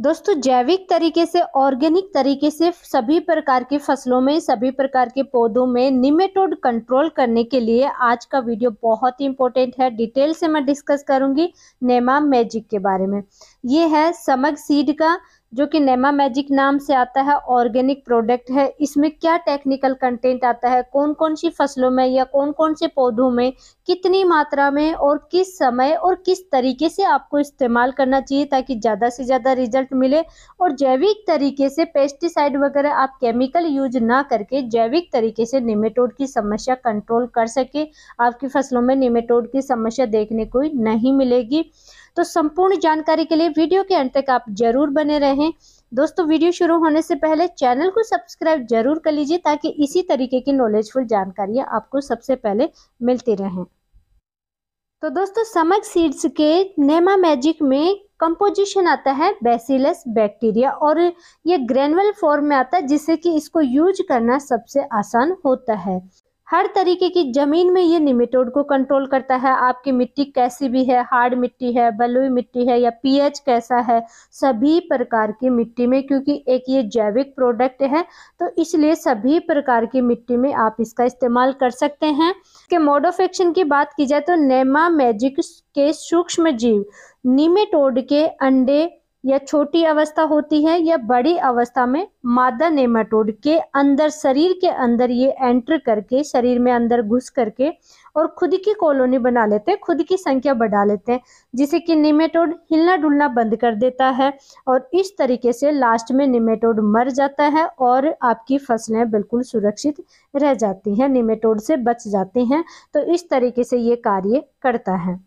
दोस्तों जैविक तरीके से ऑर्गेनिक तरीके से सभी प्रकार की फसलों में सभी प्रकार के पौधों में निमेटोड कंट्रोल करने के लिए आज का वीडियो बहुत ही इंपॉर्टेंट है डिटेल से मैं डिस्कस करूंगी नेमा मैजिक के बारे में ये है समग सीड का जो कि नेमा मैजिक नाम से आता है ऑर्गेनिक प्रोडक्ट है इसमें क्या टेक्निकल कंटेंट आता है कौन कौन सी फसलों में या कौन कौन से पौधों में कितनी मात्रा में और किस समय और किस तरीके से आपको इस्तेमाल करना चाहिए ताकि ज़्यादा से ज़्यादा रिजल्ट मिले और जैविक तरीके से पेस्टिसाइड वगैरह आप केमिकल यूज ना करके जैविक तरीके से निमेटोड की समस्या कंट्रोल कर सके आपकी फसलों में निमेटोड की समस्या देखने को नहीं मिलेगी तो संपूर्ण जानकारी के लिए वीडियो के अंत तक आप जरूर बने रहें दोस्तों वीडियो शुरू होने से पहले चैनल को सब्सक्राइब जरूर कर लीजिए ताकि इसी तरीके की नॉलेजफुल जानकारियाँ आपको सबसे पहले मिलती रहें तो दोस्तों समक सीड्स के नेमा मैजिक में कंपोजिशन आता है बेसिलस बैक्टीरिया और ये ग्रेनुअल फॉर्म में आता है जिससे कि इसको यूज करना सबसे आसान होता है हर तरीके की ज़मीन में ये निमेटोड को कंट्रोल करता है आपकी मिट्टी कैसी भी है हार्ड मिट्टी है बलुई मिट्टी है या पीएच कैसा है सभी प्रकार की मिट्टी में क्योंकि एक ये जैविक प्रोडक्ट है तो इसलिए सभी प्रकार की मिट्टी में आप इसका इस्तेमाल कर सकते हैं के मोड ऑफ एक्शन की बात की जाए तो नेमा मैजिक के सूक्ष्म जीव निमेटोड के अंडे या छोटी अवस्था होती है या बड़ी अवस्था में मादा नेमाटोड के अंदर शरीर के अंदर ये एंटर करके शरीर में अंदर घुस करके और खुद की कॉलोनी बना लेते हैं खुद की संख्या बढ़ा लेते हैं जिसे कि निमेटोड हिलना डुलना बंद कर देता है और इस तरीके से लास्ट में निमेटोड मर जाता है और आपकी फसलें बिल्कुल सुरक्षित रह जाती हैं निमेटोड से बच जाती हैं तो इस तरीके से ये कार्य करता है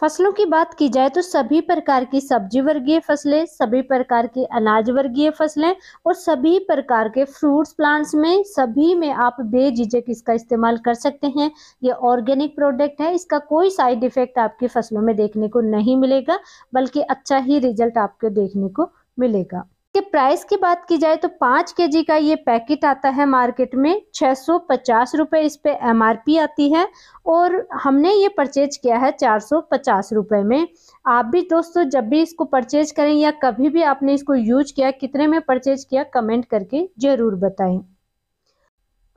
फसलों की बात की जाए तो सभी प्रकार की सब्जी वर्गीय फसलें सभी प्रकार की अनाज वर्गीय फसलें और सभी प्रकार के फ्रूट्स प्लांट्स में सभी में आप बेझिझक इसका इस्तेमाल कर सकते हैं ये ऑर्गेनिक प्रोडक्ट है इसका कोई साइड इफेक्ट आपकी फसलों में देखने को नहीं मिलेगा बल्कि अच्छा ही रिजल्ट आपको देखने को मिलेगा के प्राइस की बात की जाए तो पाँच के जी का ये पैकेट आता है मार्केट में छः सौ पचास रुपये इस पर एम आती है और हमने ये परचेज किया है चार सौ पचास रुपये में आप भी दोस्तों जब भी इसको परचेज करें या कभी भी आपने इसको यूज किया कितने में परचेज किया कमेंट करके ज़रूर बताएं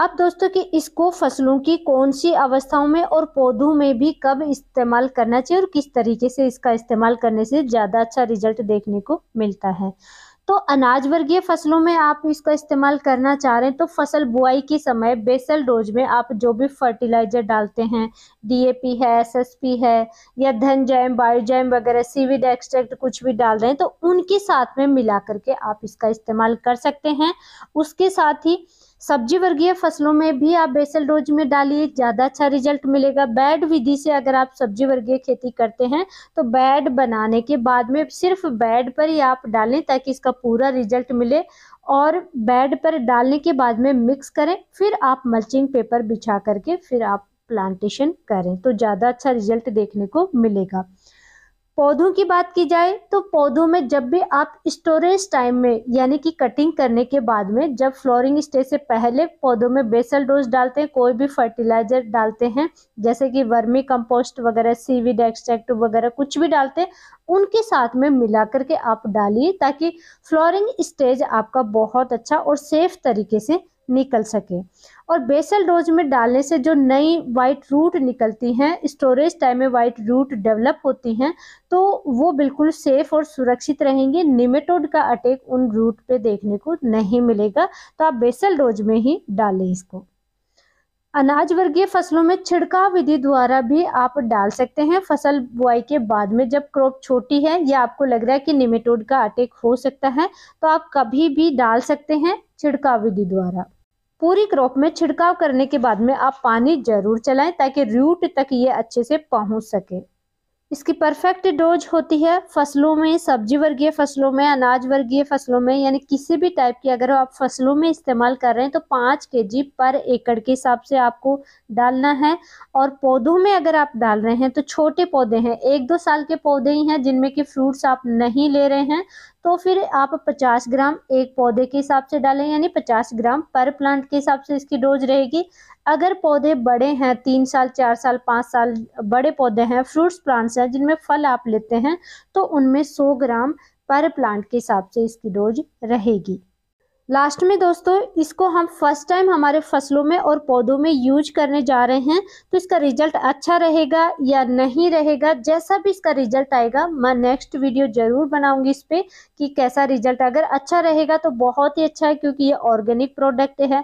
अब दोस्तों कि इसको फसलों की कौन सी अवस्थाओं में और पौधों में भी कब इस्तेमाल करना चाहिए और किस तरीके से इसका इस्तेमाल करने से ज़्यादा अच्छा रिजल्ट देखने को मिलता है तो अनाज वर्गीय फसलों में आप इसका इस्तेमाल करना चाह रहे हैं तो फसल बुआई के समय बेसल डोज में आप जो भी फर्टिलाइजर डालते हैं डीएपी है एसएसपी है या धन जैम बायोजैम वगैरह सीविड एक्सट्रैक्ट कुछ भी डाल रहे हैं तो उनके साथ में मिला करके आप इसका इस्तेमाल कर सकते हैं उसके साथ ही सब्जी वर्गीय फसलों में भी आप बेसल डोज में डालिए ज़्यादा अच्छा रिजल्ट मिलेगा बैड विधि से अगर आप सब्जी वर्गीय खेती करते हैं तो बैड बनाने के बाद में सिर्फ बैड पर ही आप डालें ताकि इसका पूरा रिजल्ट मिले और बैड पर डालने के बाद में मिक्स करें फिर आप मल्चिंग पेपर बिछा करके फिर आप प्लांटेशन करें तो ज़्यादा अच्छा रिजल्ट देखने को मिलेगा पौधों की बात की जाए तो पौधों में जब भी आप स्टोरेज टाइम में यानी कि कटिंग करने के बाद में जब फ्लोरिंग स्टेज से पहले पौधों में बेसल डोज डालते हैं कोई भी फर्टिलाइजर डालते हैं जैसे कि वर्मी कंपोस्ट वगैरह सीविड एक्सट्रैक्ट वगैरह कुछ भी डालते हैं उनके साथ में मिला करके आप डालिए ताकि फ्लोरिंग स्टेज आपका बहुत अच्छा और सेफ तरीके से निकल सके और बेसल डोज में डालने से जो नई वाइट रूट निकलती हैं स्टोरेज टाइम में वाइट रूट डेवलप होती हैं तो वो बिल्कुल सेफ और सुरक्षित रहेंगे निमेटोड का अटैक उन रूट पे देखने को नहीं मिलेगा तो आप बेसल डोज में ही डालें इसको अनाज वर्गीय फसलों में छिड़काव विधि द्वारा भी आप डाल सकते हैं फसल बुआई के बाद में जब क्रॉप छोटी है या आपको लग रहा है कि निमेटोड का अटैक हो सकता है तो आप कभी भी डाल सकते हैं छिड़काव विधि द्वारा पूरी क्रॉप में छिड़काव करने के बाद में आप पानी जरूर चलाएं ताकि रूट तक ये अच्छे से पहुंच सके इसकी परफेक्ट डोज होती है फसलों में सब्जी वर्गीय फसलों में अनाज वर्गीय फसलों में यानी किसी भी टाइप की अगर आप फसलों में इस्तेमाल कर रहे हैं तो पाँच के जी पर एकड़ के हिसाब से आपको डालना है और पौधों में अगर आप डाल रहे हैं तो छोटे पौधे हैं एक दो साल के पौधे ही हैं जिनमें कि फ्रूट्स आप नहीं ले रहे हैं तो फिर आप 50 ग्राम एक पौधे के हिसाब से डालें यानी 50 ग्राम पर प्लांट के हिसाब से इसकी डोज रहेगी अगर पौधे बड़े हैं तीन साल चार साल पाँच साल बड़े पौधे हैं फ्रूट्स प्लांट्स हैं जिनमें फल आप लेते हैं तो उनमें 100 ग्राम पर प्लांट के हिसाब से इसकी डोज रहेगी लास्ट में दोस्तों इसको हम फर्स्ट टाइम हमारे फसलों में और पौधों में यूज करने जा रहे हैं तो इसका रिजल्ट अच्छा रहेगा या नहीं रहेगा जैसा भी इसका रिजल्ट आएगा मैं नेक्स्ट वीडियो जरूर बनाऊंगी इस पर कि कैसा रिजल्ट अगर अच्छा रहेगा तो बहुत ही अच्छा है क्योंकि ये ऑर्गेनिक प्रोडक्ट है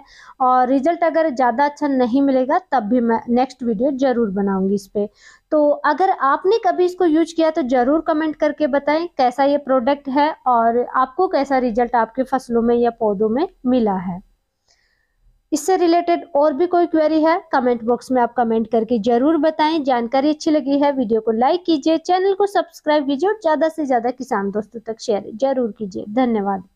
और रिजल्ट अगर ज़्यादा अच्छा नहीं मिलेगा तब भी मैं नेक्स्ट वीडियो जरूर बनाऊंगी इस पर तो अगर आपने कभी इसको यूज किया तो ज़रूर कमेंट करके बताएं कैसा ये प्रोडक्ट है और आपको कैसा रिजल्ट आपके फसलों में या पौधों में मिला है इससे रिलेटेड और भी कोई क्वेरी है कमेंट बॉक्स में आप कमेंट करके जरूर बताएं जानकारी अच्छी लगी है वीडियो को लाइक कीजिए चैनल को सब्सक्राइब कीजिए और ज़्यादा से ज़्यादा किसान दोस्तों तक शेयर जरूर कीजिए धन्यवाद